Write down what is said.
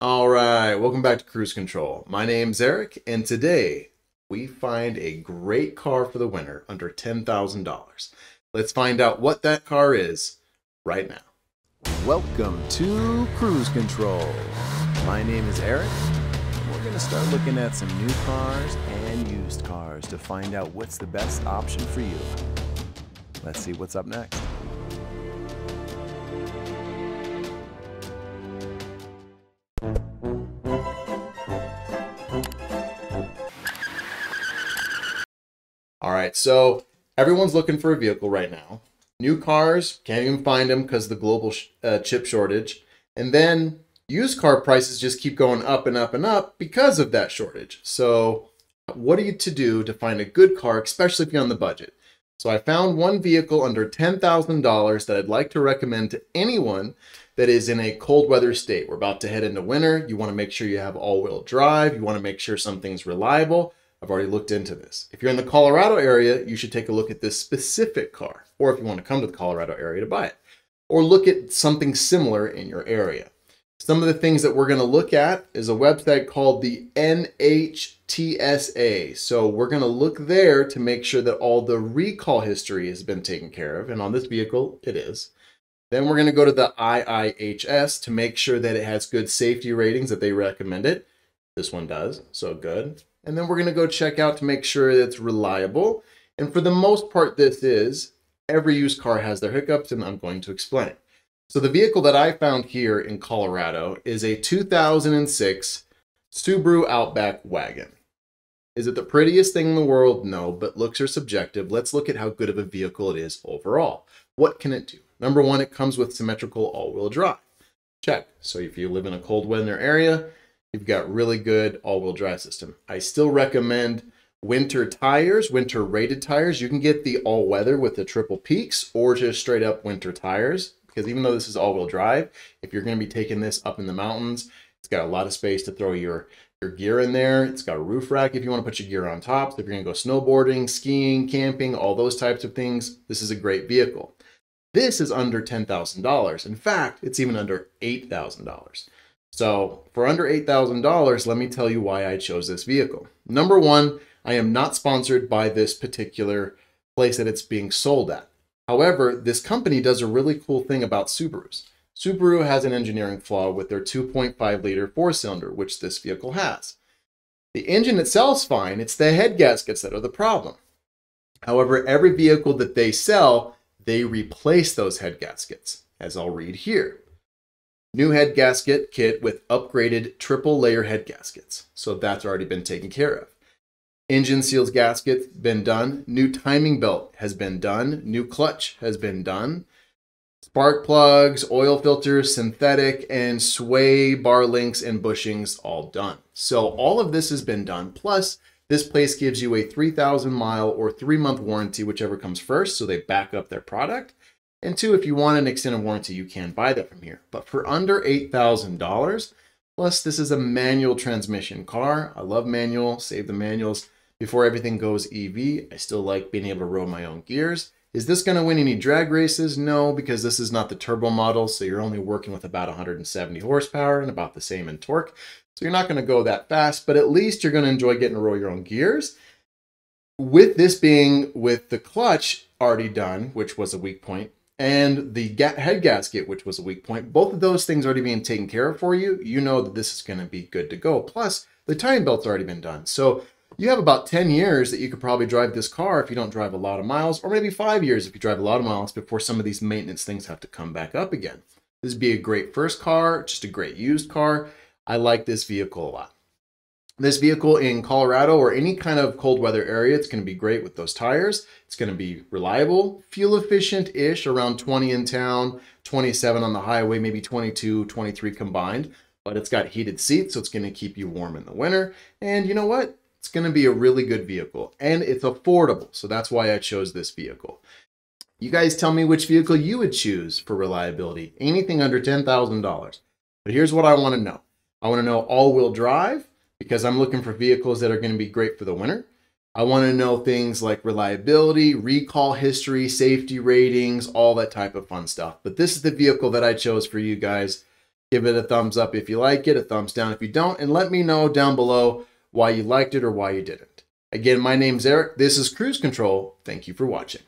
All right, welcome back to Cruise Control. My name's Eric, and today we find a great car for the winner under $10,000. Let's find out what that car is right now. Welcome to Cruise Control. My name is Eric. We're going to start looking at some new cars and used cars to find out what's the best option for you. Let's see what's up next. right, so everyone's looking for a vehicle right now. New cars, can't even find them because the global sh uh, chip shortage. And then used car prices just keep going up and up and up because of that shortage. So what are you to do to find a good car, especially if you're on the budget? So I found one vehicle under $10,000 that I'd like to recommend to anyone that is in a cold weather state. We're about to head into winter. You want to make sure you have all wheel drive. You want to make sure something's reliable. I've already looked into this. If you're in the Colorado area, you should take a look at this specific car, or if you want to come to the Colorado area to buy it, or look at something similar in your area. Some of the things that we're going to look at is a website called the NHTSA. So we're going to look there to make sure that all the recall history has been taken care of. And on this vehicle, it is. Then we're going to go to the IIHS to make sure that it has good safety ratings that they recommend it. This one does, so good and then we're going to go check out to make sure it's reliable. And for the most part, this is. Every used car has their hiccups, and I'm going to explain. So the vehicle that I found here in Colorado is a 2006 Subaru Outback wagon. Is it the prettiest thing in the world? No, but looks are subjective. Let's look at how good of a vehicle it is overall. What can it do? Number one, it comes with symmetrical all-wheel drive. Check. So if you live in a cold weather area, you've got really good all-wheel drive system. I still recommend winter tires, winter rated tires. You can get the all-weather with the triple peaks or just straight up winter tires because even though this is all-wheel drive, if you're going to be taking this up in the mountains, it's got a lot of space to throw your your gear in there. It's got a roof rack if you want to put your gear on top. So if you're going to go snowboarding, skiing, camping, all those types of things, this is a great vehicle. This is under $10,000. In fact, it's even under $8,000. So for under $8,000, let me tell you why I chose this vehicle. Number one, I am not sponsored by this particular place that it's being sold at. However, this company does a really cool thing about Subarus. Subaru has an engineering flaw with their 2.5 liter four cylinder, which this vehicle has. The engine itself's fine, it's the head gaskets that are the problem. However, every vehicle that they sell, they replace those head gaskets, as I'll read here. New head gasket kit with upgraded triple layer head gaskets. So that's already been taken care of. Engine seals gasket been done. New timing belt has been done. New clutch has been done. Spark plugs, oil filters, synthetic, and sway bar links and bushings all done. So all of this has been done. Plus, this place gives you a 3,000 mile or three month warranty, whichever comes first. So they back up their product. And two, if you want an extended warranty, you can buy that from here. But for under $8,000, plus this is a manual transmission car. I love manual, save the manuals. Before everything goes EV, I still like being able to roll my own gears. Is this going to win any drag races? No, because this is not the turbo model, so you're only working with about 170 horsepower and about the same in torque. So you're not going to go that fast, but at least you're going to enjoy getting to roll your own gears. With this being with the clutch already done, which was a weak point, and the head gasket, which was a weak point, both of those things already being taken care of for you, you know that this is going to be good to go. Plus, the timing belt's already been done. So you have about 10 years that you could probably drive this car if you don't drive a lot of miles, or maybe five years if you drive a lot of miles before some of these maintenance things have to come back up again. This would be a great first car, just a great used car. I like this vehicle a lot this vehicle in Colorado or any kind of cold weather area, it's going to be great with those tires. It's going to be reliable, fuel efficient-ish, around 20 in town, 27 on the highway, maybe 22, 23 combined. But it's got heated seats, so it's going to keep you warm in the winter. And you know what? It's going to be a really good vehicle. And it's affordable, so that's why I chose this vehicle. You guys tell me which vehicle you would choose for reliability, anything under $10,000. But here's what I want to know. I want to know all-wheel drive, because I'm looking for vehicles that are going to be great for the winter. I want to know things like reliability, recall history, safety ratings, all that type of fun stuff. But this is the vehicle that I chose for you guys. Give it a thumbs up if you like it, a thumbs down if you don't, and let me know down below why you liked it or why you didn't. Again, my name's Eric. This is Cruise Control. Thank you for watching.